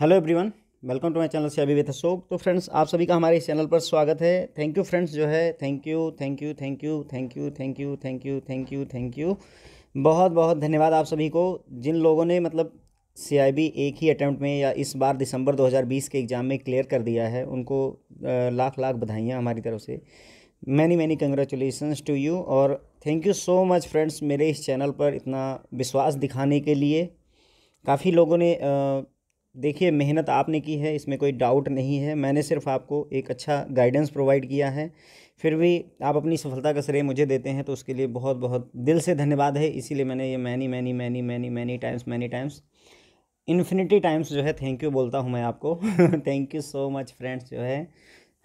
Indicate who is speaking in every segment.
Speaker 1: hello everyone welcome to my channel से अभी with Ashok तो फ्रेंड्स आप सभी का हमारे इस चैनल पर स्वागत है थैंक यू फ्रेंड्स जो है thank you thank you thank you thank you thank you thank you thank you thank you बहुत बहुत धन्यवाद आप सभी को जिन लोगों ने मतलब सी एक ही अटैम्प्ट में या इस बार दिसंबर दो के एग्ज़ाम में क्लियर कर दिया है उनको लाख लाख बधाइयाँ हमारी तरफ से many many congratulations to you और thank you so much friends मेरे इस चैनल पर इतना विश्वास दिखाने के लिए काफ़ी लोगों ने देखिए मेहनत आपने की है इसमें कोई डाउट नहीं है मैंने सिर्फ आपको एक अच्छा गाइडेंस प्रोवाइड किया है फिर भी आप अपनी सफलता का श्रेय मुझे देते हैं तो उसके लिए बहुत बहुत दिल से धन्यवाद है इसीलिए मैंने ये many many many many many times many times infinity times जो है थैंक यू बोलता हूँ मैं आपको thank you so much friends जो है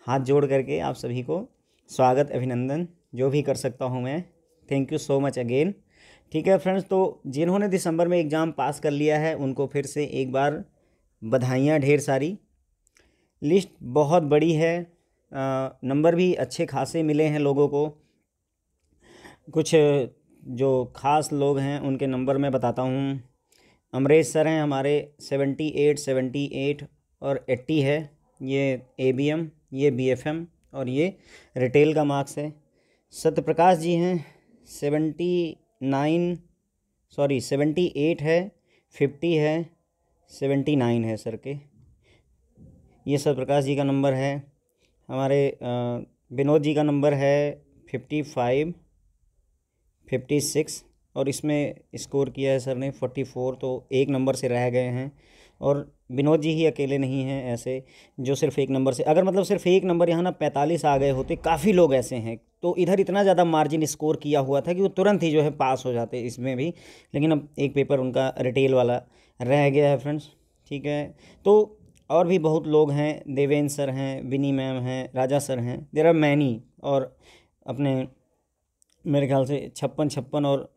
Speaker 1: हाथ जोड़ करके आप सभी को स्वागत अभिनंदन जो भी कर सकता हूँ मैं thank you so much again ठीक है फ्रेंड्स तो जिन्होंने दिसंबर में एग्ज़ाम पास कर लिया है उनको फिर से एक बार बधाइयाँ ढेर सारी लिस्ट बहुत बड़ी है नंबर भी अच्छे खासे मिले हैं लोगों को कुछ जो ख़ास लोग हैं उनके नंबर मैं बताता हूँ अमरेश सर हैं हमारे सेवेंटी एट सेवेंटी एट और एट्टी है ये ए बी एम ये बी एफ एम और ये रिटेल का मार्क्स है सत्यप्रकाश जी हैं seventy nine sorry seventy eight है फिफ्टी है सेवेंटी नाइन है सर के ये सर प्रकाश जी का नंबर है हमारे विनोद जी का नंबर है फिफ्टी फाइव फिफ्टी सिक्स और इसमें स्कोर किया है सर ने फोर्टी फोर तो एक नंबर से रह गए हैं और विनोद जी ही अकेले नहीं हैं ऐसे जो सिर्फ एक नंबर से अगर मतलब सिर्फ एक नंबर यहाँ ना पैंतालीस आ गए होते काफ़ी लोग ऐसे हैं तो इधर इतना ज़्यादा मार्जिन स्कोर किया हुआ था कि वो तुरंत ही जो है पास हो जाते इसमें भी लेकिन अब एक पेपर उनका रिटेल वाला रह गया है फ्रेंड्स ठीक है तो और भी बहुत लोग हैं देवेंद्र सर हैं विनी मैम हैं राजा सर हैं देर आर मैनी और अपने मेरे ख्याल से छप्पन छप्पन और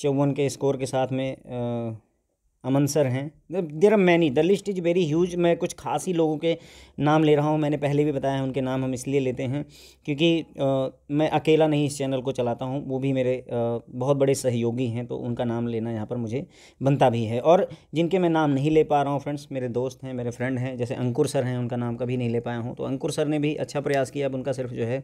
Speaker 1: चौवन के स्कोर के साथ में आ, अमन सर हैं there are many the list is very huge मैं कुछ खास ही लोगों के नाम ले रहा हूँ मैंने पहले भी बताया है उनके नाम हम इसलिए लेते हैं क्योंकि आ, मैं अकेला नहीं इस चैनल को चलाता हूँ वो भी मेरे आ, बहुत बड़े सहयोगी हैं तो उनका नाम लेना यहाँ पर मुझे बनता भी है और जिनके मैं नाम नहीं ले पा रहा हूँ फ्रेंड्स मेरे दोस्त हैं मेरे फ्रेंड हैं जैसे अंकुर सर हैं उनका नाम कभी नहीं ले पाया हूँ तो अंकुर सर ने भी अच्छा प्रयास किया अब उनका सिर्फ जो है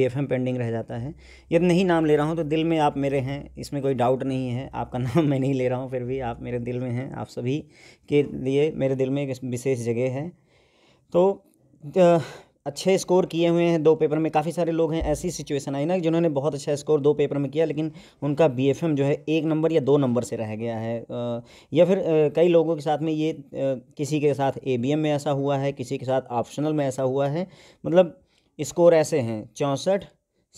Speaker 1: बी पेंडिंग रह जाता है यदि नहीं नाम ले रहा हूँ तो दिल में आप मेरे हैं इसमें कोई डाउट नहीं है आपका नाम मैं नहीं ले रहा हूँ फिर भी आप मेरे दिल में हैं आप सभी के लिए मेरे दिल में एक विशेष जगह है तो अच्छे स्कोर किए हुए हैं दो पेपर में काफ़ी सारे लोग हैं ऐसी सिचुएशन आई ना जिन्होंने बहुत अच्छा स्कोर दो पेपर में किया लेकिन उनका बी जो है एक नंबर या दो नंबर से रह गया है या फिर कई लोगों के साथ में ये किसी के साथ ए में ऐसा हुआ है किसी के साथ ऑप्शनल में ऐसा हुआ है मतलब स्कोर ऐसे हैं चौंसठ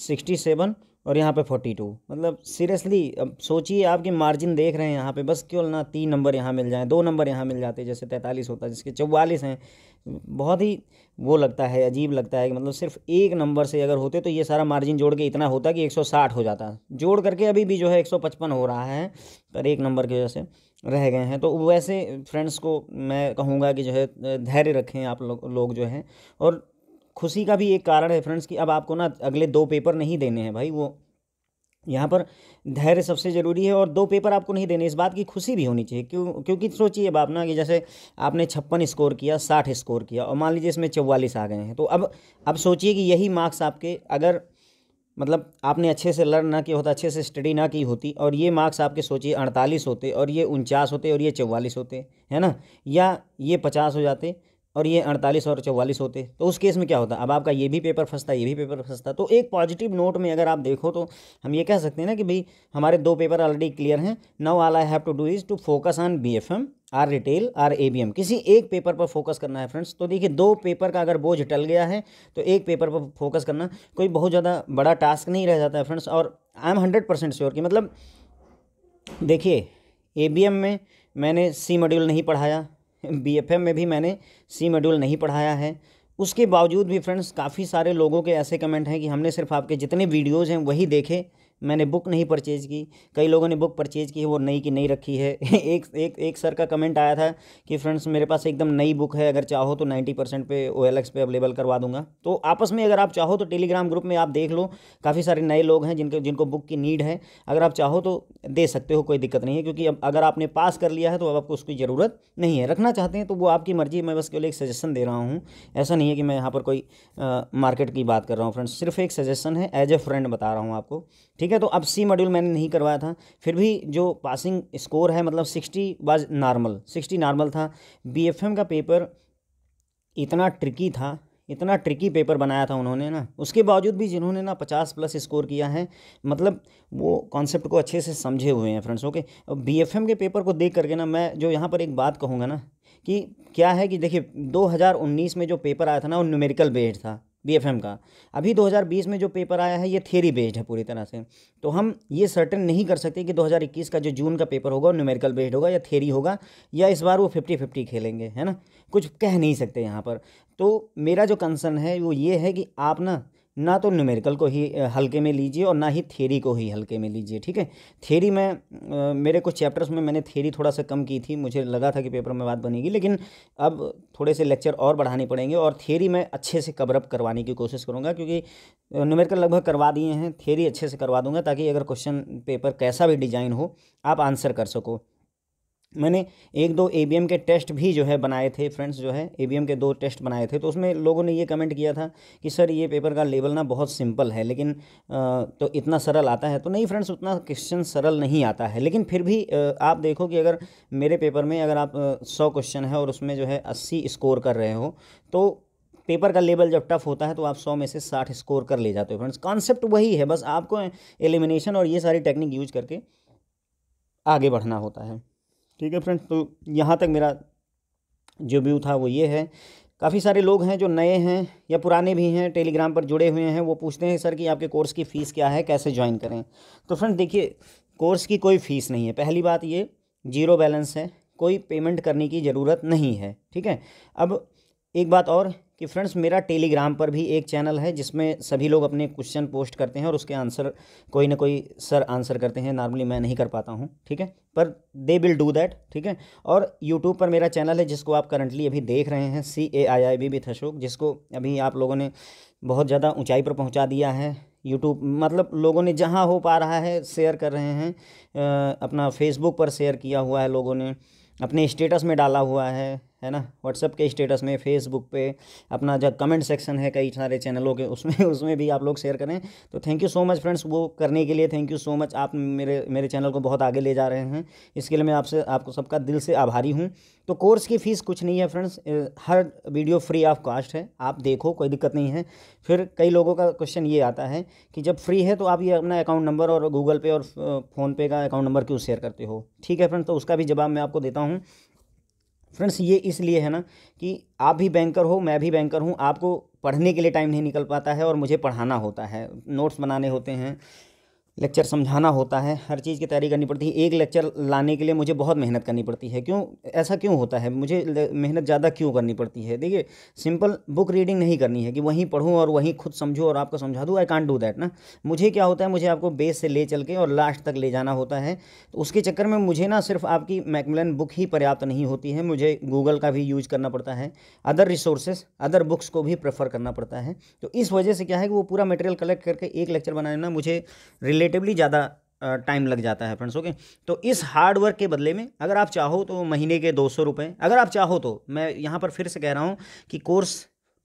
Speaker 1: सिक्सटी सेवन और यहाँ पे फोर्टी टू मतलब सीरियसली अब सोचिए आपके मार्जिन देख रहे हैं यहाँ पे बस क्यों ना तीन नंबर यहाँ मिल जाए दो नंबर यहाँ मिल जाते जैसे तैंतालीस होता है जिसके चौवालीस हैं बहुत ही वो लगता है अजीब लगता है कि मतलब सिर्फ एक नंबर से अगर होते तो ये सारा मार्जिन जोड़ के इतना होता कि 160 हो जाता जोड़ करके अभी भी जो है 155 हो रहा है पर एक नंबर की वजह से रह गए हैं तो वैसे फ्रेंड्स को मैं कहूँगा कि जो है धैर्य रखें आप लोग लोग जो हैं और खुशी का भी एक कारण है फ्रेंड्स कि अब आपको ना अगले दो पेपर नहीं देने हैं भाई वो यहाँ पर धैर्य सबसे ज़रूरी है और दो पेपर आपको नहीं देने इस बात की खुशी भी होनी चाहिए क्यों क्योंकि सोचिए बाप आप ना कि जैसे आपने छप्पन स्कोर किया साठ स्कोर किया और मान लीजिए इसमें चौवालीस आ गए हैं तो अब अब सोचिए कि यही मार्क्स आपके अगर मतलब आपने अच्छे से लर्न ना किया होता अच्छे से स्टडी ना की होती और ये मार्क्स आपके सोचिए अड़तालीस होते और ये उनचास होते और ये चौवालीस होते है ना या ये पचास हो जाते और ये अड़तालीस और चौवालीस होते तो उस केस में क्या होता अब आपका ये भी पेपर फंसता ये भी पेपर फंसता तो एक पॉजिटिव नोट में अगर आप देखो तो हम ये कह सकते हैं ना कि भाई हमारे दो पेपर ऑलरेडी क्लियर हैं now all I have to do is to focus on B F M or retail or A B M किसी एक पेपर पर फोकस करना है फ्रेंड्स तो देखिए दो पेपर का अगर बोझ टल गया है तो एक पेपर पर फोकस करना कोई बहुत ज़्यादा बड़ा टास्क नहीं रह जाता है फ्रेंड्स और I am hundred percent sure कि मतलब देखिए ए बी एम में मैंने सी मॉड्यूल नहीं पढ़ाया एम में भी मैंने सी मॉड्यूल नहीं पढ़ाया है उसके बावजूद भी फ्रेंड्स काफ़ी सारे लोगों के ऐसे कमेंट हैं कि हमने सिर्फ आपके जितने वीडियोज़ हैं वही देखे मैंने बुक नहीं परचेज़ की कई लोगों ने बुक परचेज़ की है वो नई की नई रखी है एक एक एक सर का कमेंट आया था कि फ्रेंड्स मेरे पास एकदम नई बुक है अगर चाहो तो नाइन्टी परसेंट पे ओ एल एक्स पे अवेलेबल करवा दूंगा तो आपस में अगर आप चाहो तो टेलीग्राम ग्रुप में आप देख लो काफ़ी सारे नए लोग हैं जिनके जिनको बुक की नीड है अगर आप चाहो तो दे सकते हो कोई दिक्कत नहीं है क्योंकि अब अगर आपने पास कर लिया है तो अब आपको उसकी ज़रूरत नहीं है रखना चाहते हैं तो वो आपकी मर्जी मैं बस केवल एक सजेशन दे रहा हूँ ऐसा नहीं है कि मैं यहाँ पर कोई मार्केट की बात कर रहा हूँ फ्रेंड्स सिर्फ एक सजेशन है एज ए फ्रेंड बता रहा हूँ आपको ठीक है है तो अब सी मॉड्यूल मैंने नहीं करवाया था फिर भी जो पासिंग स्कोर है मतलब sixty was normal sixty normal था बी का पेपर इतना ट्रिकी था इतना ट्रिकी पेपर बनाया था उन्होंने ना उसके बावजूद भी जिन्होंने ना पचास प्लस स्कोर किया है मतलब वो कॉन्सेप्ट को अच्छे से समझे हुए हैं friends okay B F M के पेपर को देख करके ना मैं जो यहाँ पर एक बात कहूँगा ना कि क्या है कि देखिए 2019 में जो पेपर आया था ना वो न्यूमेरिकल बेस्ड था बीएफएम का अभी 2020 में जो पेपर आया है ये थेरी बेस्ड है पूरी तरह से तो हम ये सर्टेन नहीं कर सकते कि 2021 का जो जून का पेपर होगा वो न्यूमेरिकल बेस्ड होगा या थेरी होगा या इस बार वो फिफ्टी फिफ्टी खेलेंगे है ना कुछ कह नहीं सकते यहाँ पर तो मेरा जो कंसर्न है वो ये है कि आप ना ना तो न्यूमेरिकल को ही हल्के में लीजिए और ना ही थेरी को ही हल्के में लीजिए ठीक है थेरी में मेरे कुछ चैप्टर्स में मैंने थेरी थोड़ा सा कम की थी मुझे लगा था कि पेपर में बात बनेगी लेकिन अब थोड़े से लेक्चर और बढ़ाने पड़ेंगे और थेरी मैं अच्छे से कवरअप करवाने की कोशिश करूँगा क्योंकि न्यूमेरिकल लगभग करवा दिए हैं थेरी अच्छे से करवा दूँगा ताकि अगर क्वेश्चन पेपर कैसा भी डिजाइन हो आप आंसर कर सको मैंने एक दो ए के टेस्ट भी जो है बनाए थे फ्रेंड्स जो है ए के दो टेस्ट बनाए थे तो उसमें लोगों ने ये कमेंट किया था कि सर ये पेपर का लेवल ना बहुत सिंपल है लेकिन तो इतना सरल आता है तो नहीं फ्रेंड्स उतना क्वेश्चन सरल नहीं आता है लेकिन फिर भी आप देखो कि अगर मेरे पेपर में अगर आप सौ क्वेश्चन है और उसमें जो है अस्सी स्कोर कर रहे हो तो पेपर का लेवल जब टफ होता है तो आप 100 में से 60 स्कोर कर ले जाते हो फ्रेंड्स कॉन्सेप्ट वही है बस आपको एलिमिनेशन और ये सारी टेक्निक यूज करके आगे बढ़ना होता है ठीक है फ्रेंड्स तो यहाँ तक मेरा जो व्यू था वो ये है काफ़ी सारे लोग हैं जो नए हैं या पुराने भी हैं टेलीग्राम पर जुड़े हुए हैं वो पूछते हैं सर कि आपके कोर्स की फ़ीस क्या है कैसे ज्वाइन करें तो फ्रेंड देखिए कोर्स की कोई फ़ीस नहीं है पहली बात ये जीरो बैलेंस है कोई पेमेंट करने की ज़रूरत नहीं है ठीक है अब एक बात और कि फ्रेंड्स मेरा टेलीग्राम पर भी एक चैनल है जिसमें सभी लोग अपने क्वेश्चन पोस्ट करते हैं और उसके आंसर कोई ना कोई सर आंसर करते हैं नॉर्मली मैं नहीं कर पाता हूँ ठीक है पर दे विल डू दैट ठीक है और यूट्यूब पर मेरा चैनल है जिसको आप करंटली अभी देख रहे हैं C A I I B with Ashok जिसको अभी आप लोगों ने बहुत ज़्यादा ऊँचाई पर पहुँचा दिया है यूट्यूब मतलब लोगों ने जहाँ हो पा रहा है शेयर कर रहे हैं अपना फेसबुक पर शेयर किया हुआ है लोगों ने अपने स्टेटस में डाला हुआ है है ना व्हाट्सअप के स्टेटस में फेसबुक पे अपना जो कमेंट सेक्शन है कई सारे चैनलों के उसमें उसमें भी आप लोग शेयर करें तो thank you so much friends वो करने के लिए थैंक यू सो मच आप मेरे मेरे चैनल को बहुत आगे ले जा रहे हैं इसके लिए मैं आपसे आपको सबका दिल से आभारी हूँ तो कोर्स की फ़ीस कुछ नहीं है फ्रेंड्स हर वीडियो फ्री ऑफ कॉस्ट है आप देखो कोई दिक्कत नहीं है फिर कई लोगों का क्वेश्चन ये आता है कि जब फ्री है तो आप ये अपना अकाउंट नंबर और गूगल पे और फ़ोनपे का अकाउंट नंबर क्यों शेयर करते हो ठीक है फ्रेंड्स तो उसका भी जवाब मैं आपको देता हूँ फ्रेंड्स ये इसलिए है ना कि आप भी बैंकर हो मैं भी बैंकर हूँ आपको पढ़ने के लिए टाइम नहीं निकल पाता है और मुझे पढ़ाना होता है नोट्स बनाने होते हैं लेक्चर समझाना होता है हर चीज़ की तैयारी करनी पड़ती है एक लेक्चर लाने के लिए मुझे बहुत मेहनत करनी पड़ती है क्यों ऐसा क्यों होता है मुझे मेहनत ज़्यादा क्यों करनी पड़ती है देखिए सिंपल बुक रीडिंग नहीं करनी है कि वहीं पढ़ूँ और वहीं खुद समझूँ और आपको समझा दूँ आई कॉन्ट डू दैट ना मुझे क्या होता है मुझे आपको बेस से ले चल के और लास्ट तक ले जाना होता है तो उसके चक्कर में मुझे ना सिर्फ आपकी मैकमिलन बुक ही पर्याप्त नहीं होती है मुझे गूगल का भी यूज करना पड़ता है अदर रिसोर्सेस अदर बुक्स को भी प्रेफर करना पड़ता है तो इस वजह से क्या है कि वो पूरा मटेरियल कलेक्ट करके एक लेक्चर बनाना मुझे रिले रिलेटिवली ज़्यादा टाइम लग जाता है फ्रेंड्स ओके तो इस हार्ड वर्क के बदले में अगर आप चाहो तो महीने के दो सौ रुपये अगर आप चाहो तो मैं यहाँ पर फिर से कह रहा हूँ कि कोर्स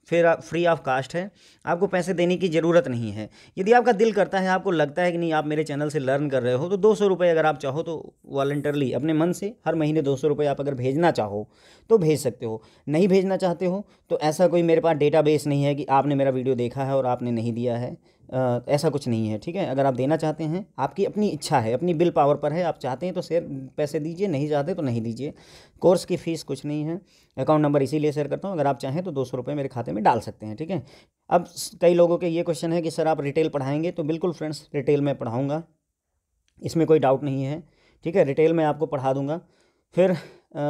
Speaker 1: फिर फ्री ऑफ कास्ट है आपको पैसे देने की ज़रूरत नहीं है यदि आपका दिल करता है आपको लगता है कि नहीं आप मेरे चैनल से लर्न कर रहे हो तो दो सौ रुपये अगर आप चाहो तो वॉल्टरली अपने मन से हर महीने दो सौ रुपये आप अगर भेजना चाहो तो भेज सकते हो नहीं भेजना चाहते हो तो ऐसा कोई मेरे पास डेटा नहीं है कि आपने मेरा वीडियो देखा है और आपने नहीं दिया है ऐसा कुछ नहीं है ठीक है अगर आप देना चाहते हैं आपकी अपनी इच्छा है अपनी बिल पावर पर है आप चाहते हैं तो शेयर पैसे दीजिए नहीं चाहते तो नहीं दीजिए कोर्स की फ़ीस कुछ नहीं है अकाउंट नंबर इसीलिए शेयर करता हूँ अगर आप चाहें तो दो सौ रुपये मेरे खाते में डाल सकते हैं ठीक है अब कई लोगों के ये क्वेश्चन है कि सर आप रिटेल पढ़ाएंगे तो बिल्कुल फ्रेंड्स रिटेल में पढ़ाऊँगा इसमें कोई डाउट नहीं है ठीक है रिटेल में आपको पढ़ा दूँगा फिर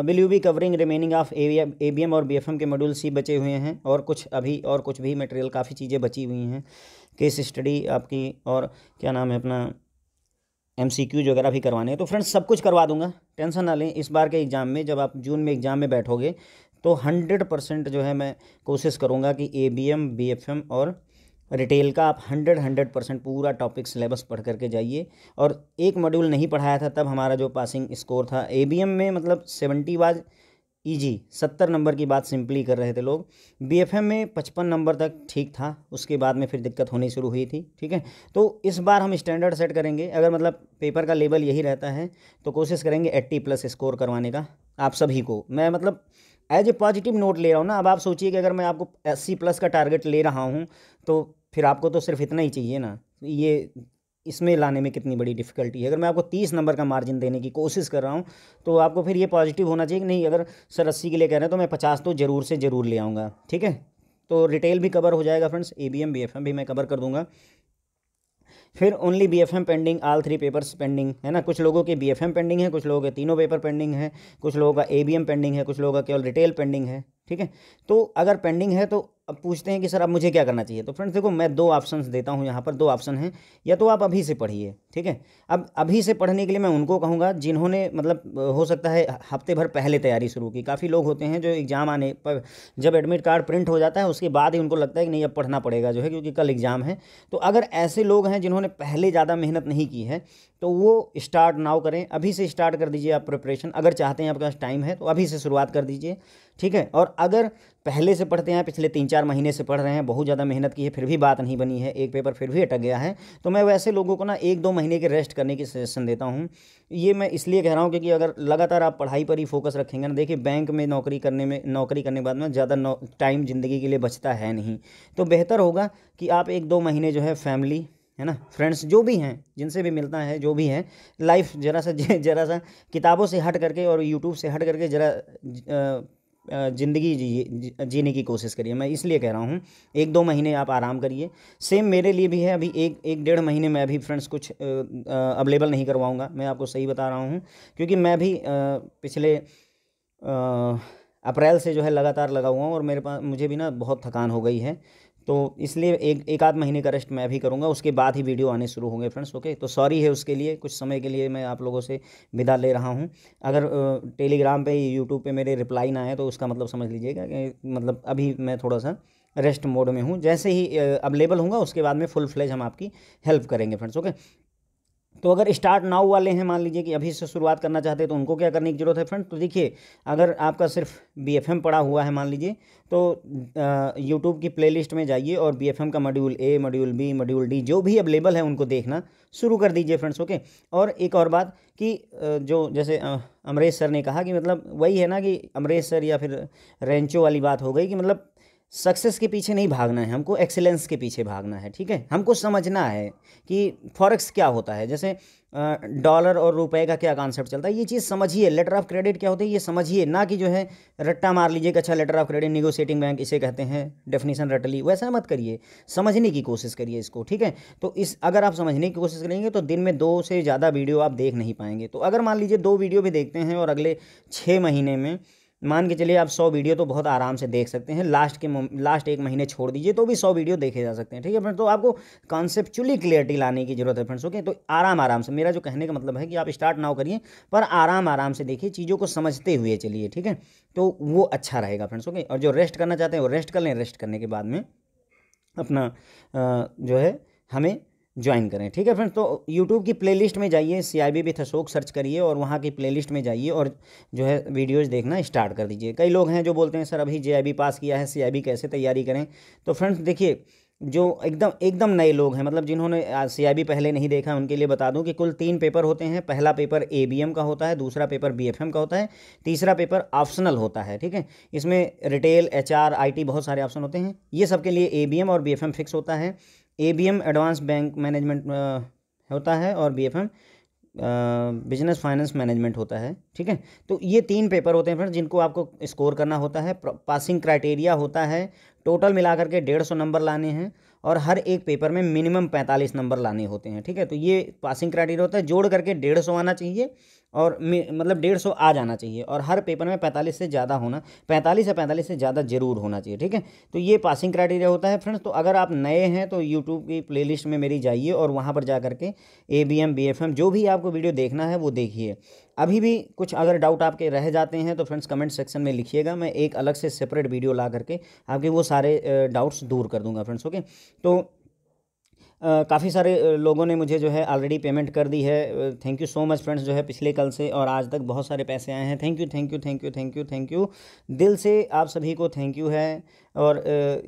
Speaker 1: will you be covering remaining of A B M और बी एफ एम के मॉड्यूल सी बचे हुए हैं और कुछ अभी और कुछ भी मटेरियल काफ़ी चीज़ें बची हुई हैं केस स्टडी आपकी और क्या नाम है अपना एम सी क्यूज वगैरह भी करवाने हैं तो फ्रेंड्स सब कुछ करवा दूंगा टेंशन ना लें इस बार के एग्ज़ाम में जब आप जून में एग्ज़ाम में बैठोगे तो हंड्रेड परसेंट जो है मैं कोशिश करूँगा कि A B M B F M और रिटेल का आप हंड्रेड हंड्रेड परसेंट पूरा टॉपिक सिलेबस पढ़ करके जाइए और एक मॉड्यूल नहीं पढ़ाया था तब हमारा जो पासिंग स्कोर था ए में मतलब सेवेंटी वाज ईजी सत्तर नंबर की बात सिंपली कर रहे थे लोग बी एफ एम में पचपन नंबर तक ठीक था उसके बाद में फिर दिक्कत होनी शुरू हुई थी ठीक है तो इस बार हम स्टैंडर्ड सेट करेंगे अगर मतलब पेपर का लेवल यही रहता है तो कोशिश करेंगे एट्टी प्लस स्कोर करवाने का आप सभी को मैं मतलब एज ए पॉजिटिव नोट ले रहा हूँ ना अब आप सोचिए कि अगर मैं आपको एस प्लस का टारगेट ले रहा हूँ तो फिर आपको तो सिर्फ इतना ही चाहिए ना ये इसमें लाने में कितनी बड़ी डिफ़िकल्टी है अगर मैं आपको तीस नंबर का मार्जिन देने की कोशिश कर रहा हूँ तो आपको फिर ये पॉजिटिव होना चाहिए कि नहीं अगर सर अस्सी के लिए कह रहे हैं तो मैं पचास तो ज़रूर से ज़रूर ले आऊँगा ठीक है तो रिटेल भी कवर हो जाएगा friends A B M B F M भी मैं कवर कर दूंगा फिर only B F M pending all three papers pending है ना कुछ लोगों के बी एफ एम पेंडिंग है कुछ लोगों के तीनों पेपर पेंडिंग है कुछ लोगों का ए बी एम पेंडिंग है कुछ लोगों का केवल रिटेल पेंडिंग है ठीक है तो अगर पेंडिंग है तो अब पूछते हैं कि सर अब मुझे क्या करना चाहिए तो फ्रेंड्स देखो मैं दो ऑप्शंस देता हूँ यहाँ पर दो ऑप्शन हैं या तो आप अभी से पढ़िए ठीक है अब अभी से पढ़ने के लिए मैं उनको कहूँगा जिन्होंने मतलब हो सकता है हफ्ते भर पहले तैयारी शुरू की काफ़ी लोग होते हैं जो एग्ज़ाम आने पर जब एडमिट कार्ड प्रिंट हो जाता है उसके बाद ही उनको लगता है कि नहीं अब पढ़ना पड़ेगा जो है क्योंकि कल एग्ज़ाम है तो अगर ऐसे लोग हैं जिन्होंने पहले ज़्यादा मेहनत नहीं की है तो वो स्टार्ट नाव करें अभी से स्टार्ट कर दीजिए आप प्रिपरेशन अगर चाहते हैं आपके पास टाइम है तो अभी से शुरुआत कर दीजिए ठीक है और अगर पहले से पढ़ते हैं पिछले तीन चार महीने से पढ़ रहे हैं बहुत ज़्यादा मेहनत की है फिर भी बात नहीं बनी है एक पेपर फिर भी अटक गया है तो मैं वैसे लोगों को ना एक दो महीने के रेस्ट करने की सजेशन देता हूँ ये मैं इसलिए कह रहा हूँ क्योंकि अगर लगातार आप पढ़ाई पर ही फोकस रखेंगे ना देखिए बैंक में नौकरी करने में नौकरी करने के बाद में ज़्यादा टाइम ज़िंदगी के लिए बचता है नहीं तो बेहतर होगा कि आप एक दो महीने जो है फैमिली है ना फ्रेंड्स जो भी हैं जिनसे भी मिलता है जो भी है लाइफ ज़रा सा ज़रा सा किताबों से हट करके और यूट्यूब से हट करके ज़रा ज़िंदगी जी जीने की कोशिश करिए मैं इसलिए कह रहा हूँ एक दो महीने आप आराम करिए सेम मेरे लिए भी है अभी एक एक डेढ़ महीने मैं अभी फ्रेंड्स कुछ अवेलेबल नहीं करवाऊँगा मैं आपको सही बता रहा हूँ क्योंकि मैं भी पिछले अप्रैल से जो है लगातार लगा हुआ हूँ और मेरे पास मुझे भी ना बहुत थकान हो गई है तो इसलिए एक एक आध महीने का रेस्ट मैं भी करूँगा उसके बाद ही वीडियो आने शुरू होंगे फ्रेंड्स ओके तो सॉरी है उसके लिए कुछ समय के लिए मैं आप लोगों से विदा ले रहा हूँ अगर टेलीग्राम पे यूट्यूब पे मेरे रिप्लाई ना आए तो उसका मतलब समझ लीजिएगा कि मतलब अभी मैं थोड़ा सा रेस्ट मोड में हूँ जैसे ही अवेलेबल होंगे उसके बाद में फुल फ्लेज हम आपकी हेल्प करेंगे फ्रेंड्स ओके तो अगर स्टार्ट नाउ वाले हैं मान लीजिए कि अभी से शुरुआत करना चाहते हैं तो उनको क्या करने की ज़रूरत है फ्रेंड तो देखिए अगर आपका सिर्फ बी एफ एम पड़ा हुआ है मान लीजिए तो यूट्यूब की लिस्ट में जाइए और बी एफ एम का module A module B module D जो भी अवेलेबल है उनको देखना शुरू कर दीजिए फ्रेंड्स ओके और एक और बात कि जो जैसे अमरेश सर ने कहा कि मतलब वही है ना कि अमरेश सर या फिर रेंचो वाली बात हो गई कि मतलब सक्सेस के पीछे नहीं भागना है हमको एक्सेलेंस के पीछे भागना है ठीक है हमको समझना है कि फॉरेक्स क्या होता है जैसे डॉलर और रुपए का क्या कॉन्सेप्ट चलता है ये चीज़ समझिए लेटर ऑफ क्रेडिट क्या होती है ये समझिए ना कि जो है रट्टा मार लीजिए कि अच्छा letter of credit negotiating bank इसे कहते हैं डेफिनेशन रट ली वैसा मत करिए समझने की कोशिश करिए इसको ठीक है तो इस अगर आप समझने की कोशिश करेंगे तो दिन में दो से ज़्यादा वीडियो आप देख नहीं पाएंगे तो अगर मान लीजिए दो वीडियो भी देखते हैं और अगले छः महीने में मान के चलिए आप सौ वीडियो तो बहुत आराम से देख सकते हैं लास्ट के लास्ट एक महीने छोड़ दीजिए तो भी सौ वीडियो देखे जा सकते हैं ठीक है फ्रेंड्स तो आपको कॉन्सेप्चुअली क्लियरिटी लाने की जरूरत है फ्रेंड्स ओके तो आराम आराम से मेरा जो कहने का मतलब है कि आप स्टार्ट ना करिए पर आराम आराम से देखिए चीज़ों को समझते हुए चलिए ठीक है तो वो अच्छा रहेगा फ्रेंड्स ओके और जो रेस्ट करना चाहते हैं वो रेस्ट कर लें रेस्ट करने के बाद में अपना जो है हमें ज्वाइन करें ठीक है फ्रेंड्स तो यूट्यूब की प्लेलिस्ट में जाइए C I B with Ashok search करिए और वहाँ की प्लेलिस्ट में जाइए और जो है वीडियोस देखना स्टार्ट कर दीजिए कई लोग हैं जो बोलते हैं सर अभी जे आई बी पास किया है सी आई बी कैसे तैयारी करें तो फ्रेंड्स देखिए जो एकदम एकदम नए लोग हैं मतलब जिन्होंने सी पहले नहीं देखा उनके लिए बता दूं कि कुल तीन पेपर होते हैं पहला पेपर ए का होता है दूसरा पेपर बी का होता है तीसरा पेपर ऑप्शनल होता है ठीक है इसमें रिटेल एच आर बहुत सारे ऑप्शन होते हैं ये सबके लिए ए और बी फिक्स होता है A B M advance bank management होता है और B F M business finance management होता है ठीक है तो ये तीन पेपर होते हैं फ्रेंड्स जिनको आपको स्कोर करना होता है पासिंग क्राइटेरिया होता है टोटल मिलाकर के डेढ़ सौ नंबर लाने हैं और हर एक पेपर में मिनिमम पैंतालीस नंबर लाने होते हैं ठीक है तो ये पासिंग क्राइटेरिया होता है जोड़ करके डेढ़ सौ आना चाहिए और मतलब डेढ़ सौ आ जाना चाहिए और हर पेपर में पैंतालीस से ज़्यादा होना पैंतालीस या पैंतालीस से ज़्यादा जरूर होना चाहिए ठीक है तो ये पासिंग क्राइटेरिया होता है फ्रेंड्स तो अगर आप नए हैं तो यूट्यूब की प्लेलिस्ट में मेरी जाइए और वहाँ पर जा करके A B M B F M जो भी आपको वीडियो देखना है वो देखिए अभी भी कुछ अगर डाउट आपके रह जाते हैं तो फ्रेंड्स कमेंट सेक्शन में लिखिएगा मैं एक अलग से सेपरेट वीडियो ला करके आपके वो सारे डाउट्स दूर कर दूंगा फ्रेंड्स ओके तो काफ़ी सारे लोगों ने मुझे जो है ऑलरेडी पेमेंट कर दी है thank you so much friends जो है पिछले कल से और आज तक बहुत सारे पैसे आए हैं thank you thank you thank you thank you thank you दिल से आप सभी को थैंक यू है और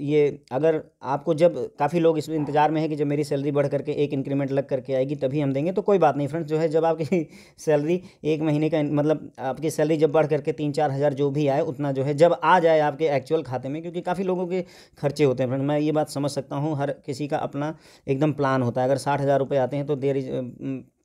Speaker 1: ये अगर आपको जब काफ़ी लोग इस इंतज़ार में है कि जब मेरी सैलरी बढ़ करके एक इंक्रीमेंट लग करके आएगी तभी हम देंगे तो कोई बात नहीं फ्रेंड्स जो है जब आपकी सैलरी एक महीने का मतलब आपकी सैलरी जब बढ़ करके तीन चार हज़ार जो भी आए उतना जो है जब आ जाए आपके एक्चुअल खाते में क्योंकि काफ़ी लोगों के खर्चे होते हैं फ्रेंड मैं ये बात समझ सकता हूँ हर किसी का अपना एकदम प्लान होता है अगर साठ हज़ार रुपये आते हैं तो देर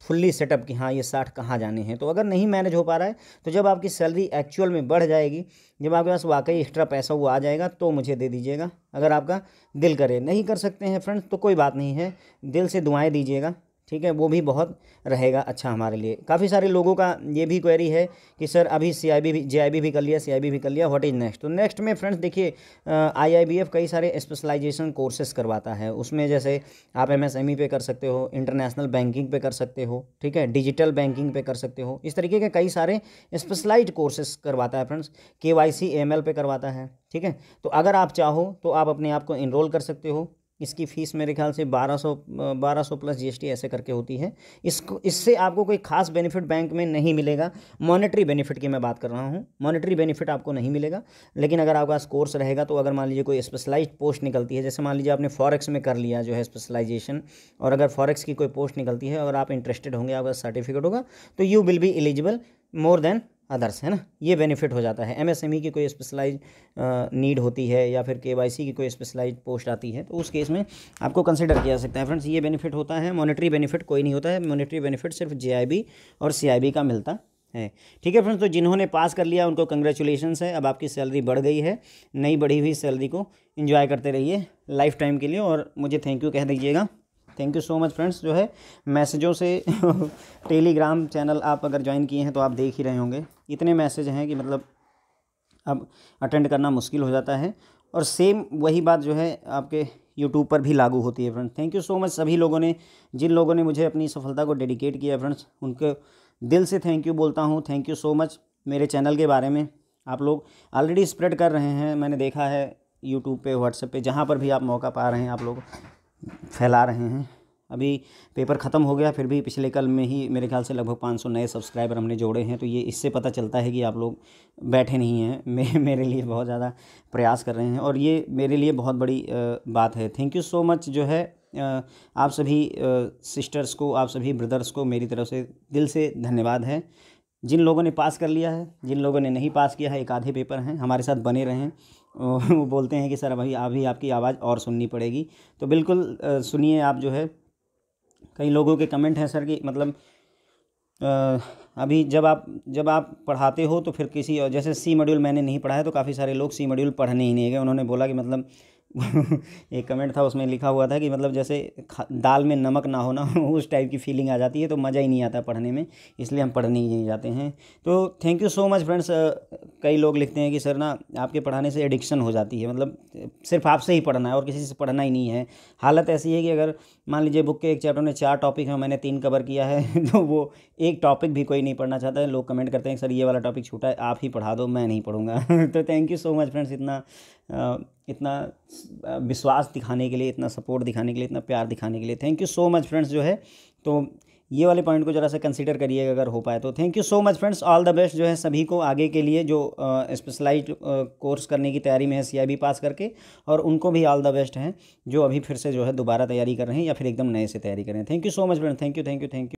Speaker 1: फुल्ली सेटअप कि हाँ ये साठ कहाँ जाने हैं तो अगर नहीं मैनेज हो पा रहा है तो जब आपकी सैलरी एक्चुअल में बढ़ जाएगी जब आपके पास वाकई एक्स्ट्रा पैसा वो आ जाएगा तो मुझे दे दीजिएगा अगर आपका दिल करे नहीं कर सकते हैं फ्रेंड्स तो कोई बात नहीं है दिल से दुआएं दीजिएगा ठीक है वो भी बहुत रहेगा अच्छा हमारे लिए काफ़ी सारे लोगों का ये भी क्वेरी है कि सर अभी सी आई बी भी जे भी कर लिया सी भी कर लिया व्हाट इज़ नेक्स्ट तो नेक्स्ट में फ्रेंड्स देखिए आई कई सारे स्पेशलाइजेशन कोर्सेस करवाता है उसमें जैसे आप एम एस e पे कर सकते हो इंटरनेशनल बैंकिंग पे कर सकते हो ठीक है डिजिटल बैंकिंग पे कर सकते हो इस तरीके के कई सारे स्पेशलाइज कोर्सेस करवाता है फ्रेंड्स के वाई सी पे करवाता है ठीक है तो अगर आप चाहो तो आप अपने आप को इनरोल कर सकते हो इसकी फ़ीस मेरे ख्याल से 1200 1200 प्लस जीएसटी ऐसे करके होती है इसको इससे आपको कोई खास बेनिफिट बैंक में नहीं मिलेगा मॉनेटरी बेनिफिट की मैं बात कर रहा हूँ मॉनेटरी बेनिफिट आपको नहीं मिलेगा लेकिन अगर आपका कोर्स रहेगा तो अगर मान लीजिए कोई स्पेशलाइज पोस्ट निकलती है जैसे मान लीजिए आपने फॉरेक्स में कर लिया जो है स्पेशलाइजेशन और अगर फॉरेक्स की कोई पोस्ट निकलती है अगर आप इंटरेस्टेड होंगे आपका सर्टिफिकेट होगा तो यू विल भी एलिजिबल मोर देन अदर्स है ना ये बेनिफिट हो जाता है एमएसएमई e की कोई स्पेशलाइज नीड होती है या फिर केवाईसी की कोई स्पेशलाइज पोस्ट आती है तो उस केस में आपको कंसिडर किया जा सकता है फ्रेंड्स ये बेनिफिट होता है मॉनेटरी बेनिफिट कोई नहीं होता है मॉनेटरी बेनिफिट सिर्फ जेआईबी और सीआईबी का मिलता है ठीक है फ्रेंड्स तो जिन्होंने पास कर लिया उनको कंग्रेचुलेशन है अब आपकी सैलरी बढ़ गई है नई बढ़ी हुई सैलरी को इन्जॉय करते रहिए लाइफ टाइम के लिए और मुझे थैंक यू कह दीजिएगा thank you so much friends जो है मैसेजों से टेलीग्राम चैनल आप अगर ज्वाइन किए हैं तो आप देख ही रहे होंगे इतने मैसेज हैं कि मतलब अब अटेंड करना मुश्किल हो जाता है और सेम वही बात जो है आपके यूट्यूब पर भी लागू होती है friends thank you so much सभी लोगों ने जिन लोगों ने मुझे अपनी सफलता को डेडिकेट किया फ्रेंड्स उनके दिल से थैंक यू बोलता हूँ थैंक यू सो मच मेरे चैनल के बारे में आप लोग ऑलरेडी स्प्रेड कर रहे हैं मैंने देखा है यूट्यूब पे व्हाट्सएप पे जहाँ पर भी आप मौका पा रहे हैं आप लोग फैला रहे हैं अभी पेपर ख़त्म हो गया फिर भी पिछले कल में ही मेरे ख्याल से लगभग 500 नए सब्सक्राइबर हमने जोड़े हैं तो ये इससे पता चलता है कि आप लोग बैठे नहीं हैं मैं मेरे लिए बहुत ज़्यादा प्रयास कर रहे हैं और ये मेरे लिए बहुत बड़ी बात है थैंक यू सो मच जो है आप सभी सिस्टर्स को आप सभी ब्रदर्स को मेरी तरफ से दिल से धन्यवाद है जिन लोगों ने पास कर लिया है जिन लोगों ने नहीं पास किया है एक आधे पेपर हैं हमारे साथ बने रहें वो बोलते हैं कि सर अभी अभी आपकी आवाज़ और सुननी पड़ेगी तो बिल्कुल सुनिए आप जो है कई लोगों के कमेंट हैं सर कि मतलब आ, अभी जब आप जब आप पढ़ाते हो तो फिर किसी और जैसे सी मॉड्यूल मैंने नहीं पढ़ा है तो काफ़ी सारे लोग सी मॉड्यूल पढ़ने ही नहीं गए उन्होंने बोला कि मतलब एक कमेंट था उसमें लिखा हुआ था कि मतलब जैसे दाल में नमक ना हो ना उस टाइप की फीलिंग आ जाती है तो मज़ा ही नहीं आता पढ़ने में इसलिए हम पढ़ने ही नहीं जाते हैं तो thank you so much friends कई लोग लिखते हैं कि सर ना आपके पढ़ाने से एडिक्शन हो जाती है मतलब सिर्फ आपसे ही पढ़ना है और किसी से पढ़ना ही नहीं है हालत ऐसी है कि अगर मान लीजिए बुक के एक चैप्टर में चार टॉपिक हैं मैंने तीन कवर किया है तो वो एक टॉपिक भी कोई नहीं पढ़ना चाहता है लोग कमेंट करते हैं सर ये वाला टॉपिक छूटा है आप ही पढ़ा दो मैं नहीं पढ़ूंगा तो thank you so much friends इतना इतना विश्वास दिखाने के लिए इतना सपोर्ट दिखाने के लिए इतना प्यार दिखाने के लिए thank you so much friends जो है तो ये वाले पॉइंट को जरा सा कंसिडर करिएगा अगर हो पाए तो thank you so much friends all the best जो है सभी को आगे के लिए जो स्पेशलाइज कोर्स करने की तैयारी में है सी आई पास करके और उनको भी ऑल द बेस्ट हैं जो अभी फिर से जो है दोबारा तैयारी कर रहे हैं या फिर एकदम नए से तैयारी कर रहे हैं thank you so much friend thank you thank you thank you